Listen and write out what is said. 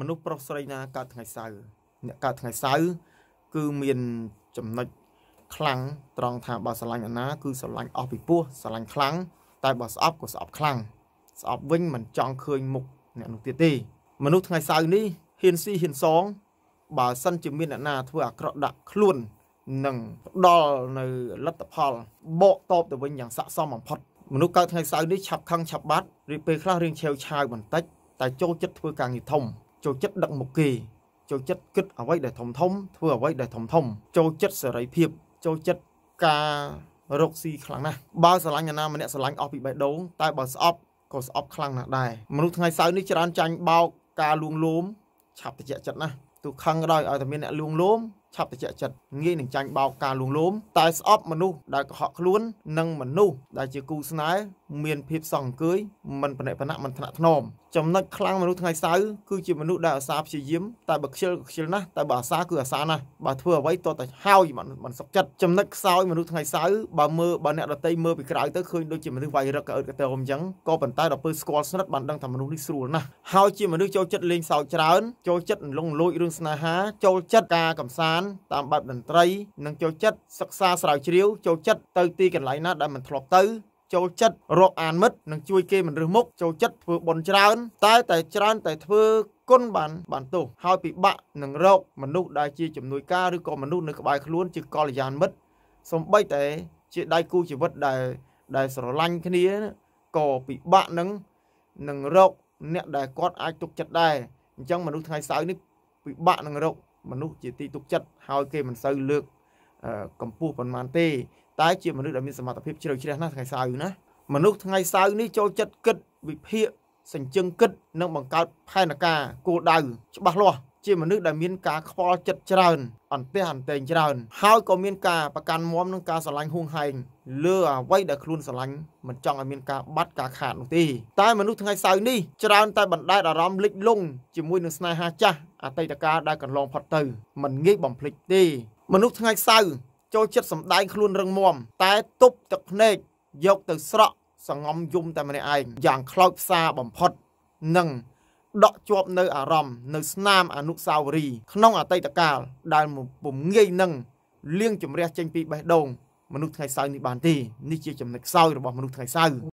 មនុស្សប្រុសស្រីណាកើតថ្ងៃសៅរ៍អ្នកកើតថ្ងៃសៅរ៍គឺមានចំណុចខ្លាំងត្រង់ថាបើស្រឡាញ់អាណា គឺស្រឡាញ់អស់ពីពោះស្រឡាញ់ខ្លាំងតែបើស្អប់ក៏ស្អប់ខ្លាំងស្អប់វិញមិនចង់ឃើញមុខអ្នកនោះទៀតទេមនុស្សថ្ងៃសៅរ៍នេះហ៊ានស៊ីហ៊ានសងបើសិនជាមានអ្នកណាធ្វើអាក្រក់ដាក់ខ្លួននឹងផ្ដល់នៅលទ្ធផល បកតបទៅវិញយ៉ាងស័ក្តិសមបំផុត មនុស្សកើតថ្ងៃសៅរ៍នេះឆាប់ខឹងឆាប់បាត់ឬពេលខ្លះរៀងឆាវឆាវបន្តិចតែចូលចិត្តធ្វើការងារធំចូលចិត្តដឹកមុខគេចូលចិត្តគិតអ្វីដែលធំធំធ្វើអ្វីដែលធំធំ ចូលចិត្តសេរីភាពចូលចិត្តការរកស៊ីខ្លាំងណាស់បើស្រឡាញ់អាណាម្នាក់ស្រឡាញ់អស់ពីបេះដូងតែបើស្អប់ក៏ស្អប់ខ្លាំងណាស់ដែរមនុស្សថ្ងៃសៅរ៍នេះច្រើនចាញ់បោកការលួងលោមឆាប់ត្រជាក់ចិត្តណាស់ទូខឹងក៏ដោយឲ្យតែមានអ្នកលួងលោមឆាប់ត្រជាក់ចិត្តងាយនឹងចាញ់បោកការលួងលោមតែស្អប់មនុស្សដែលកុហកខ្លួននិងមនុស្សដែលជាគូស្នេហ៍មានភាពសង្កេយមិនបណិបណៈមិនថ្នាក់ថ្នមចំណុចខ្លាំងមនុស្សថ្ងៃសៅរ៍គឺជាមនុស្សដែលអាសាព្យាយាម តែបើខ្ជិលខ្ជិលណាស់តែបើអាសាគឺអាសាណាស់បើធ្វើអ្វីតតែហើយមិនមិនសុខចិត្តចំណុចខ្សោយមនុស្សថ្ងៃសៅរ៍បើមើលបើអ្នកដតីមើលពីក្រៅទៅឃើញដូចជាមនុស្សវាយរឹកក្អឺតក្តោមអញ្ចឹងក៏ប៉ុន្តែដល់ពេលស្គាល់ស្និទ្ធបានដឹងថាមនុស្សនេះស្រួលណាស់ហើយជាមនុស្សចូលចិត្តលេងសើចច្រើនចូលចិត្តលងលួចរឿងស្នេហា ចូលចិត្តការកំសាន្តបានតាមបែបតន្ត្រីនិងចូលចិត្តសិក្សាស្រាវជ្រាវចូលចិត្តទៅទីកន្លែងណាដែលមិនធ្លាប់ទៅ ចូលចិត្តរកអានមិត្តនិងជួយគេមិនរើសមុខចូលចិត្តធ្វើបន់ច្រើន តែតែច្រើនតែធ្វើគុណបានបានទោសហើយពិបាកនឹងរកមនុស្សដែលជាជំនួយការឬក៏មនុស្សនៅក្បែរខ្លួនជាកល្យានមិត្តសំបីតែជាដៃគូជីវិតដែលដែលស្រឡាញ់គ្នាក៏ពិបាកនឹងនឹងរកអ្នកដែលគាត់អាចទុកចិត្តដែរអញ្ចឹងមនុស្សថ្ងៃសៅរ៍នេះពិបាកនឹងរកមនុស្សជាទីទុកចិត្តហើយគេមិនសូវលើកកម្ពស់ប៉ុន្មានទេតែជាមនុស្សដែលមានសមត្ថភាពជ្រៅជ្រះណាស់ថ្ងៃសៅរ៍ណាមនុស្សថ្ងៃសៅរ៍នេះចូលចិត្តគិតវិភាគសញ្ជឹងគិតនិងបង្កើតផែនការគោលដៅច្បាស់លាស់ជាមនុស្សដែលមានការខ្វល់ចិត្តច្រើនអន្ទះអន្ទែងច្រើន ហើយក៏មានការប្រកាន់មមនឹងការស្រឡាញ់ហួងហែងលើអ្វីដែលខ្លួនស្រឡាញ់មិនចង់ឲ្យមានការបាត់ការខាតនោះទេតែមនុស្សថ្ងៃសៅរ៍នេះច្រើនតែបណ្ដែតអារម្មណ៍លិចលង់ជាមួយនឹងស្នេហាចាស់អតីតកាលដែលកន្លងផុតទៅមិនងាយបំភ្លេចទេមនុស្សថ្ងៃសៅរ៍ចូលចិត្តសម្ដែងខ្លួនរឹងមាំតែទប់ទឹកភ្នែកយកទៅស្រក់សងំយំតែម្នាក់ឯងយ៉ាងខ្លោចផ្សាបំផុតនឹងដក់ជាប់នៅអារម្មណ៍នៅស្នាមអនុស្សាវរីយ៍ក្នុងអតីតកាលដែលពុំងាយនឹងលាងជំរះចេញពីបេះដូងមនុស្សថ្ងៃសៅរ៍នេះបានទេនេះជាចំណុចខ្សោយរបស់មនុស្សថ្ងៃសៅរ៍